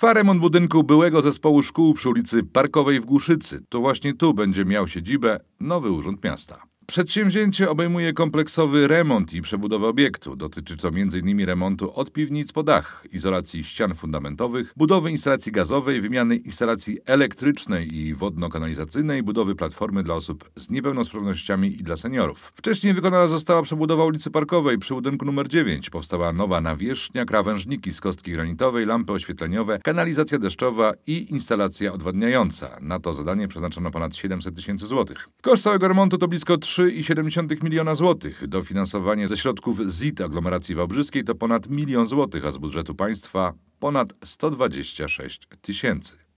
Trwa remont budynku byłego zespołu szkół przy ulicy Parkowej w Głuszycy. To właśnie tu będzie miał siedzibę nowy urząd miasta. Przedsięwzięcie obejmuje kompleksowy remont i przebudowę obiektu. Dotyczy to m.in. remontu od piwnic po dach, izolacji ścian fundamentowych, budowy instalacji gazowej, wymiany instalacji elektrycznej i wodno-kanalizacyjnej, budowy platformy dla osób z niepełnosprawnościami i dla seniorów. Wcześniej wykonana została przebudowa ulicy Parkowej przy budynku nr 9. Powstała nowa nawierzchnia, krawężniki z kostki granitowej, lampy oświetleniowe, kanalizacja deszczowa i instalacja odwadniająca. Na to zadanie przeznaczono ponad 700 tysięcy złotych. Koszt całego remontu to blisko 3 3,7 miliona złotych. Dofinansowanie ze środków ZIT aglomeracji wałbrzyskiej to ponad milion złotych, a z budżetu państwa ponad 126 tysięcy.